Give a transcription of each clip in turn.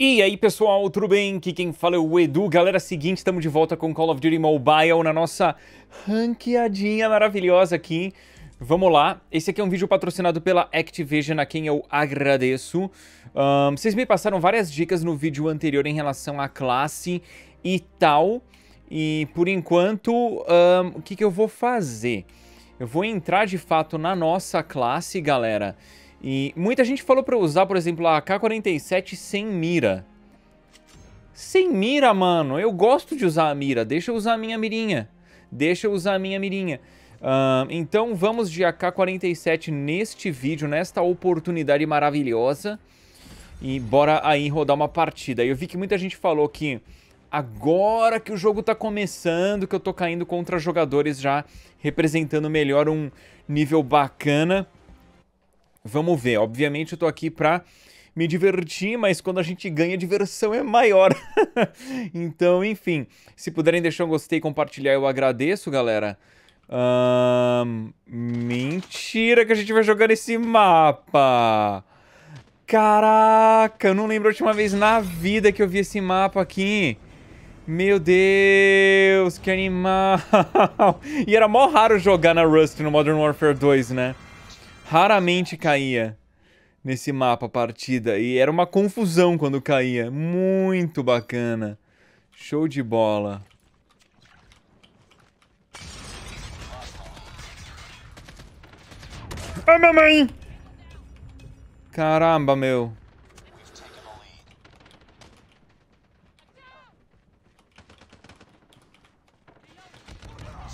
E aí pessoal, tudo bem? Aqui quem fala é o Edu. Galera, seguinte, estamos de volta com Call of Duty Mobile na nossa ranqueadinha maravilhosa aqui. Vamos lá, esse aqui é um vídeo patrocinado pela Activision, a quem eu agradeço. Um, vocês me passaram várias dicas no vídeo anterior em relação à classe e tal. E por enquanto, um, o que, que eu vou fazer? Eu vou entrar de fato na nossa classe, galera. Galera e muita gente falou pra eu usar, por exemplo, a AK-47 sem mira. Sem mira, mano. Eu gosto de usar a mira. Deixa eu usar a minha mirinha. Deixa eu usar a minha mirinha. Uh, então vamos de AK-47 neste vídeo, nesta oportunidade maravilhosa. E bora aí rodar uma partida. Eu vi que muita gente falou que agora que o jogo tá começando, que eu tô caindo contra jogadores já representando melhor um nível bacana. Vamos ver. Obviamente eu tô aqui pra me divertir, mas quando a gente ganha, a diversão é maior. então, enfim, se puderem deixar um gostei e compartilhar, eu agradeço, galera. mentira que a gente vai jogar nesse mapa. Caraca, eu não lembro a última vez na vida que eu vi esse mapa aqui. Meu Deus, que animal. E era mó raro jogar na Rust no Modern Warfare 2, né? Raramente caía nesse mapa a partida e era uma confusão quando caía. Muito bacana. Show de bola. Ah, mamãe! Caramba, meu.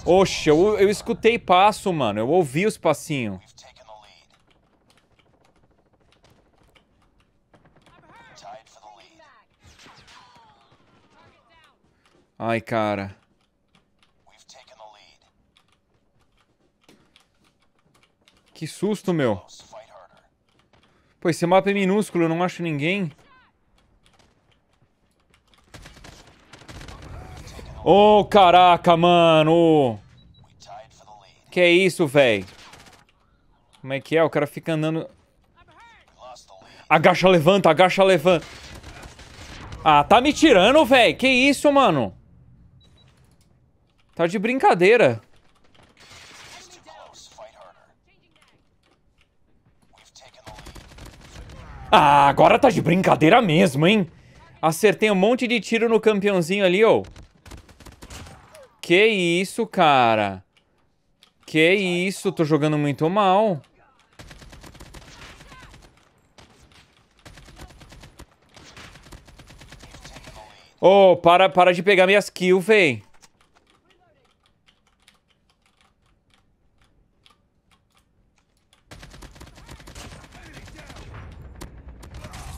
Oxe, eu, eu escutei passo, mano. Eu ouvi os passinhos. Ai, cara. Que susto, meu. Pô, esse mapa é minúsculo, eu não acho ninguém. Oh, caraca, mano. Que é isso, velho? Como é que é? O cara fica andando... Agacha, levanta, agacha, levanta. Ah, tá me tirando, velho. Que isso, mano? Tá de brincadeira. Ah, agora tá de brincadeira mesmo, hein? Acertei um monte de tiro no campeãozinho ali, ô. Que isso, cara. Que isso, tô jogando muito mal. Ô, oh, para, para de pegar minhas kills, véi.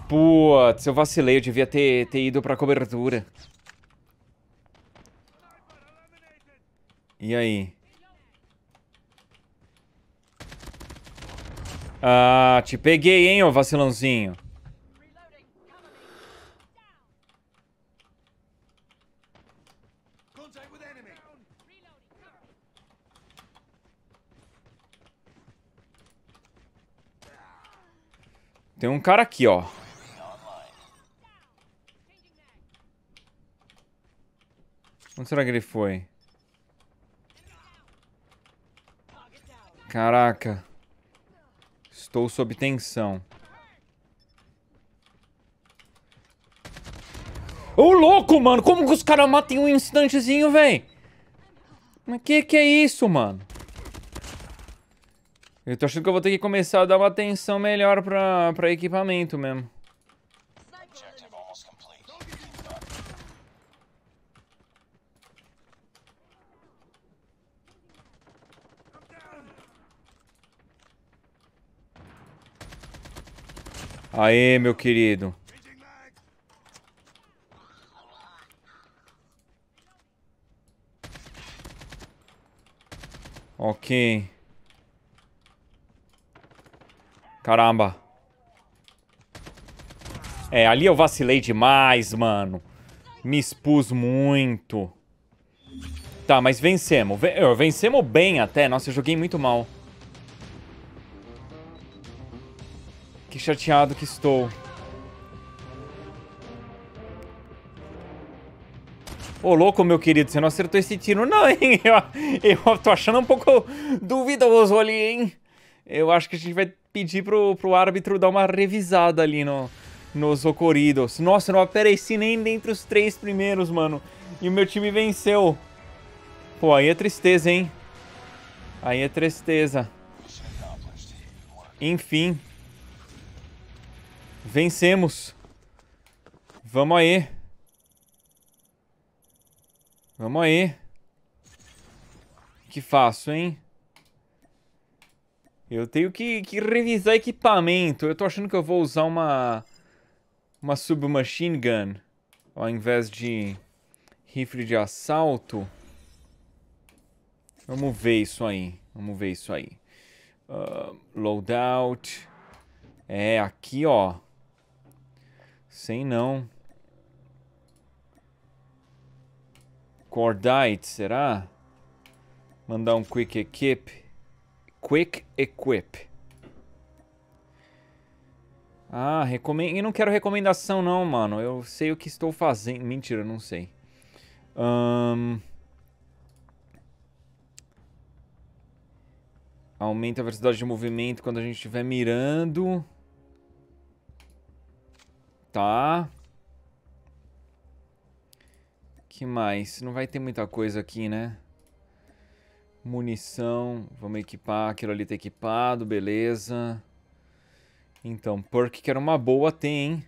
Putz, eu vacilei, eu devia ter, ter ido pra cobertura. E aí? Ah, te peguei, hein, ô vacilãozinho. Tem um cara aqui, ó. Onde será que ele foi? Caraca. Estou sob tensão. Ô, louco, mano! Como que os caras matam em um instantezinho, véi? Mas que que é isso, mano? Eu tô achando que eu vou ter que começar a dar uma atenção melhor pra, pra equipamento mesmo. Aê, meu querido. Ok. Caramba. É, ali eu vacilei demais, mano. Me expus muito. Tá, mas vencemos. Vencemos bem até. Nossa, eu joguei muito mal. chateado que estou. Ô, louco, meu querido, você não acertou esse tiro, não, hein? Eu, eu tô achando um pouco duvidoso ali, hein? Eu acho que a gente vai pedir pro, pro árbitro dar uma revisada ali no, nos ocorridos. Nossa, eu não apareci nem dentre os três primeiros, mano. E o meu time venceu. Pô, aí é tristeza, hein? Aí é tristeza. Enfim. Vencemos. Vamos aí. Vamos aí. Que faço, hein? Eu tenho que, que revisar equipamento. Eu tô achando que eu vou usar uma... Uma submachine gun. Ao invés de rifle de assalto. Vamos ver isso aí. Vamos ver isso aí. Uh, loadout. É, aqui, ó. Sem não. Cordite, será? Mandar um Quick Equip. Quick Equip. Ah, recomendo. E não quero recomendação, não, mano. Eu sei o que estou fazendo. Mentira, não sei. Um... Aumenta a velocidade de movimento quando a gente estiver mirando. Tá. que mais? Não vai ter muita coisa aqui, né? Munição. Vamos equipar. Aquilo ali tá equipado. Beleza. Então, perk que era uma boa tem, hein?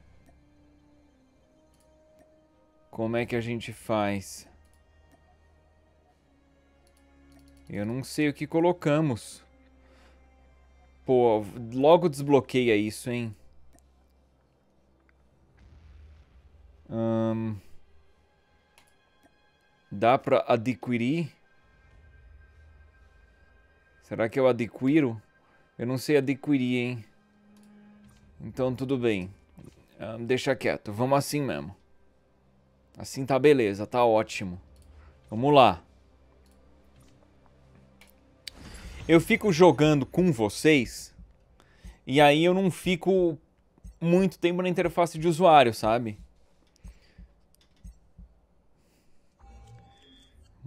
Como é que a gente faz? Eu não sei o que colocamos. Pô, logo desbloqueia isso, hein? Dá para adquirir? Será que eu adquiro? Eu não sei adquirir, hein? Então tudo bem. Ah, deixa quieto. Vamos assim mesmo. Assim tá beleza, tá ótimo. Vamos lá. Eu fico jogando com vocês e aí eu não fico muito tempo na interface de usuário, sabe?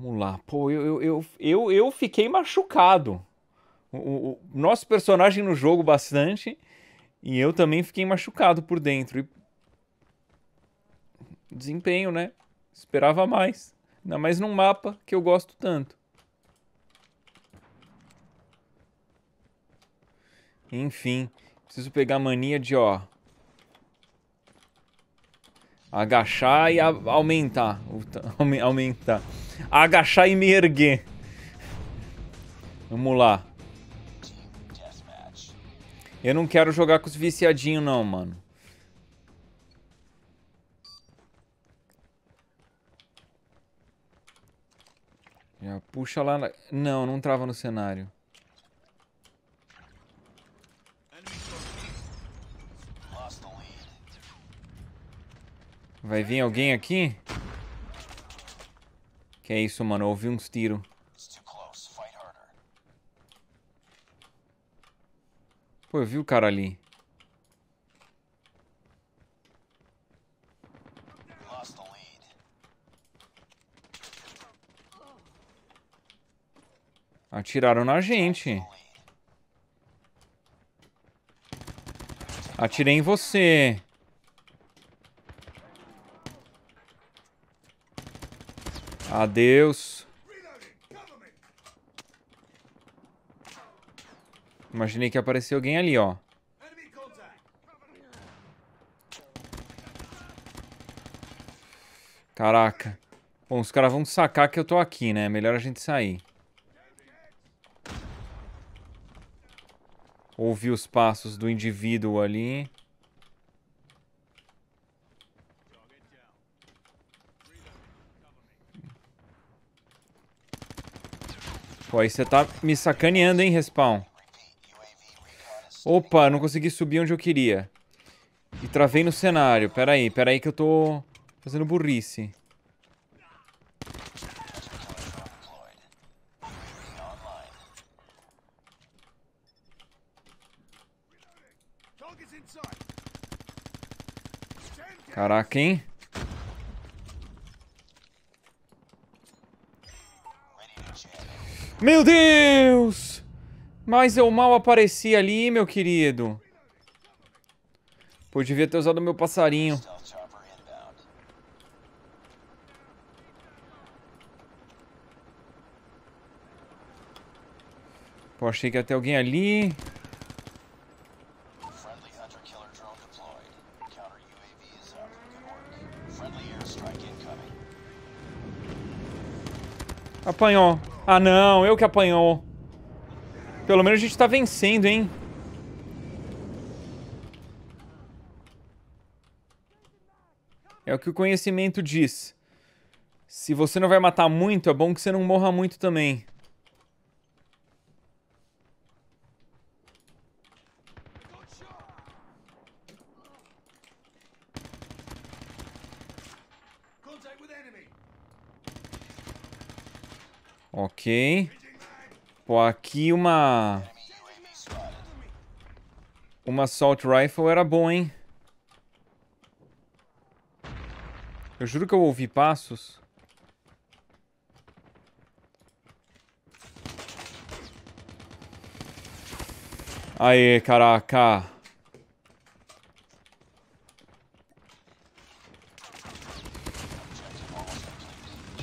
Vamos lá. Pô, eu, eu, eu, eu, fiquei machucado. O, nosso personagem no jogo bastante. E eu também fiquei machucado por dentro. Desempenho, né? Esperava mais. Ainda mais num mapa que eu gosto tanto. Enfim. Preciso pegar mania de, ó, Agachar e aumentar. Aumentar. Agachar e me erguer. Vamos lá. Eu não quero jogar com os viciadinhos, não, mano. Já puxa lá. Na... Não, não trava no cenário. Vai vir alguém aqui? Que é isso, mano. ouvi uns tiros. Pô, eu vi o cara ali. Atiraram na gente. Atirei em você. Adeus. Imaginei que apareceu alguém ali, ó. Caraca. Bom, os caras vão sacar que eu tô aqui, né? Melhor a gente sair. Ouvi os passos do indivíduo ali. Pô, aí você tá me sacaneando, hein, respawn. Opa, não consegui subir onde eu queria. E travei no cenário. Pera aí, pera aí que eu tô fazendo burrice. Caraca, hein? Meu Deus! Mas eu mal apareci ali, meu querido. Pô, devia ter usado meu passarinho. Pô, achei que ia ter alguém ali. Apanhou. Ah, não. Eu que apanhou. Pelo menos a gente tá vencendo, hein? É o que o conhecimento diz. Se você não vai matar muito, é bom que você não morra muito também. Ok. Pô, aqui uma... Uma Assault Rifle era bom, hein? Eu juro que eu ouvi passos. Aê, caraca.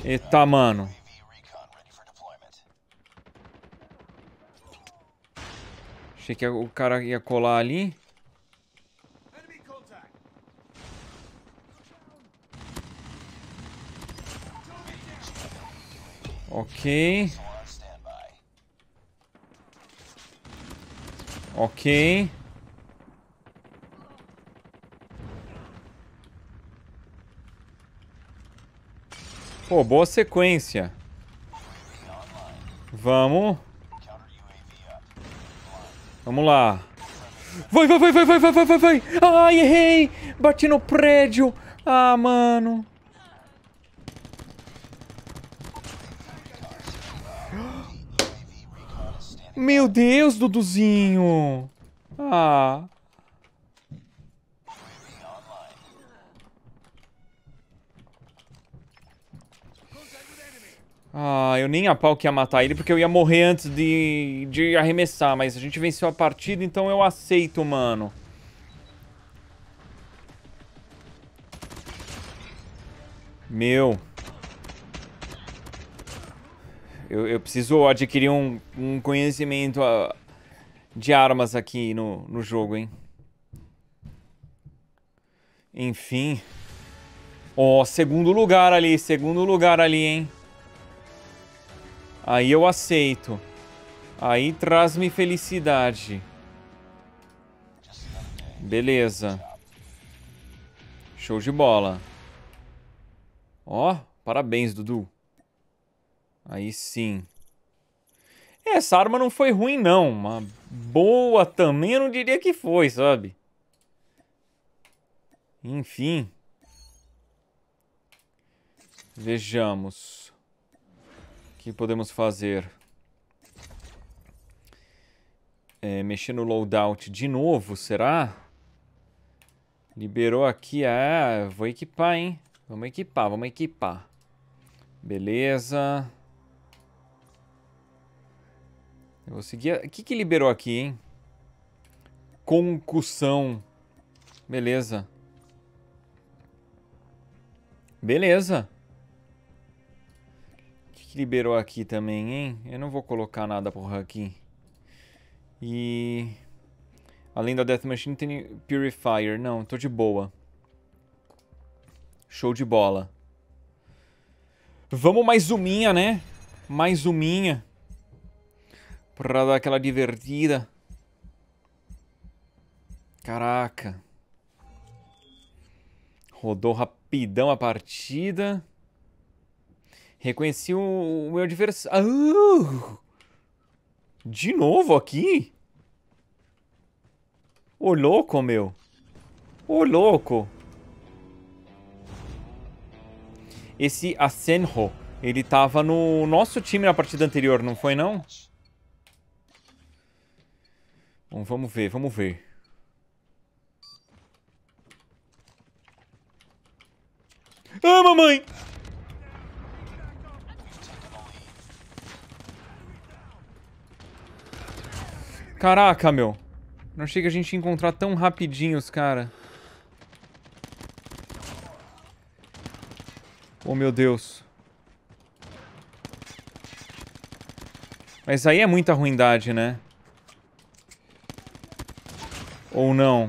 Eita, mano. Achei que o cara ia colar ali. Ok. Ok. Pô, boa sequência. Vamos. Vamos lá. Vai, vai, vai, vai, vai, vai, vai, vai, vai. Ai, errei. Bati no prédio. Ah, mano. Meu Deus, Duduzinho. Ah. Ah, eu nem a pau que ia matar ele, porque eu ia morrer antes de, de arremessar. Mas a gente venceu a partida, então eu aceito, mano. Meu. Eu, eu preciso adquirir um, um conhecimento uh, de armas aqui no, no jogo, hein. Enfim. Ó, oh, segundo lugar ali, segundo lugar ali, hein. Aí eu aceito. Aí traz-me felicidade. Beleza. Show de bola. Ó, parabéns, Dudu. Aí sim. É, essa arma não foi ruim, não. Uma boa também eu não diria que foi, sabe? Enfim. Vejamos que podemos fazer? É, mexer no loadout de novo, será? Liberou aqui. Ah, vou equipar, hein? Vamos equipar, vamos equipar. Beleza. Eu vou seguir... O que que liberou aqui, hein? Concussão. Beleza. Beleza liberou aqui também, hein? Eu não vou colocar nada por aqui. E... Além da Death Machine tem Purifier. Não, tô de boa. Show de bola. Vamos mais uminha, né? Mais uminha. Pra dar aquela divertida. Caraca. Rodou rapidão a partida. Reconheci o, meu adversário. Uh! De novo aqui? Ô, louco, meu. Ô, louco. Esse Asenho, ele tava no nosso time na partida anterior, não foi, não? Bom, vamos ver, vamos ver. Ah, mamãe! Caraca, meu. Não achei que a gente ia encontrar tão rapidinho os cara. Oh, meu Deus. Mas aí é muita ruindade, né? Ou não?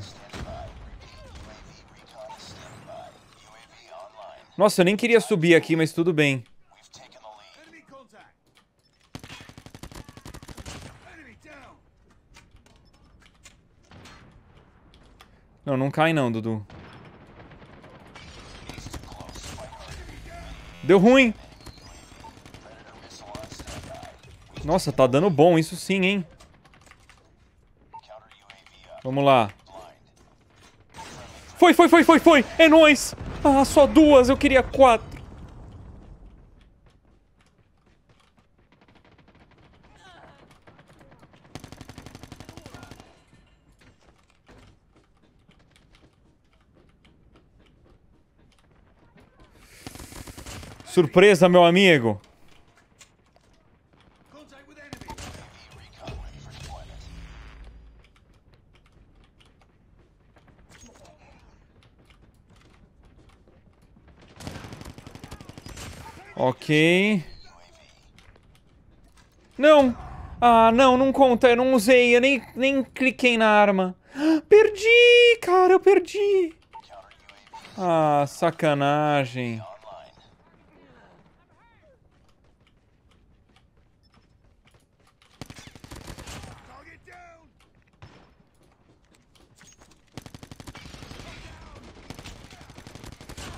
Nossa, eu nem queria subir aqui, mas tudo bem. Não, não cai não, Dudu. Deu ruim. Nossa, tá dando bom isso sim, hein? Vamos lá. Foi, foi, foi, foi, foi! É nóis! Ah, só duas, eu queria quatro. Surpresa, meu amigo. Ok. Não. Ah, não, não conta. Eu não usei. Eu nem, nem cliquei na arma. Perdi, cara. Eu perdi. Ah, sacanagem.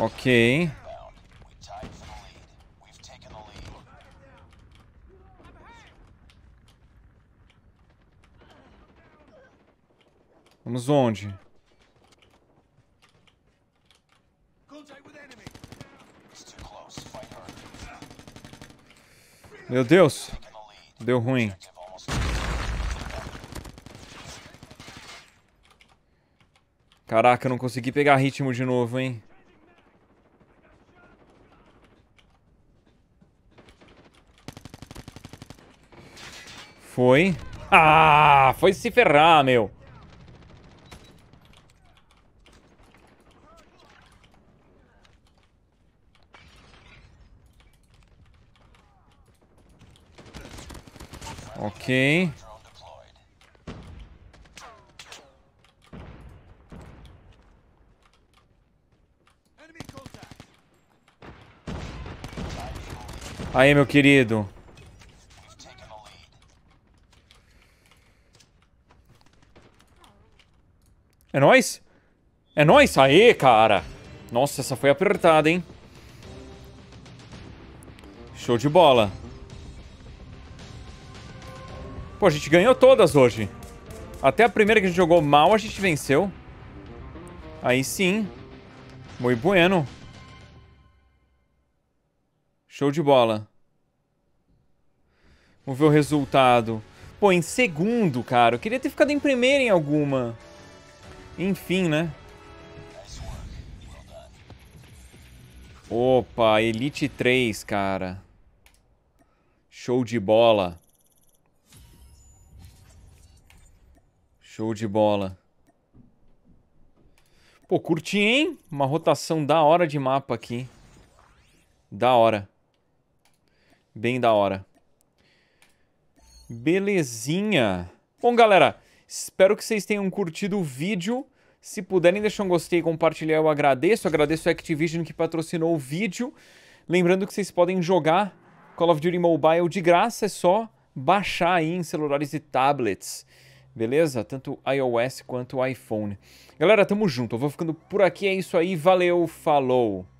Ok. Vamos onde? Meu Deus, deu ruim. Caraca, eu não consegui pegar ritmo de novo, hein? Foi. Ah, foi se ferrar, meu. Ok. Aí, meu querido. É nóis? É nóis? Aê, cara! Nossa, essa foi apertada, hein? Show de bola. Pô, a gente ganhou todas hoje. Até a primeira que a gente jogou mal, a gente venceu. Aí sim. Muito bueno. Show de bola. Vamos ver o resultado. Pô, em segundo, cara. Eu queria ter ficado em primeiro em alguma. Enfim, né? Opa, Elite 3, cara. Show de bola. Show de bola. Pô, curti, hein? Uma rotação da hora de mapa aqui. Da hora. Bem da hora. Belezinha. Bom, galera, Espero que vocês tenham curtido o vídeo. Se puderem deixar um gostei e compartilhar, eu agradeço. Agradeço a Activision que patrocinou o vídeo. Lembrando que vocês podem jogar Call of Duty Mobile de graça, é só baixar aí em celulares e tablets. Beleza? Tanto iOS quanto iPhone. Galera, tamo junto. Eu vou ficando por aqui, é isso aí. Valeu, falou!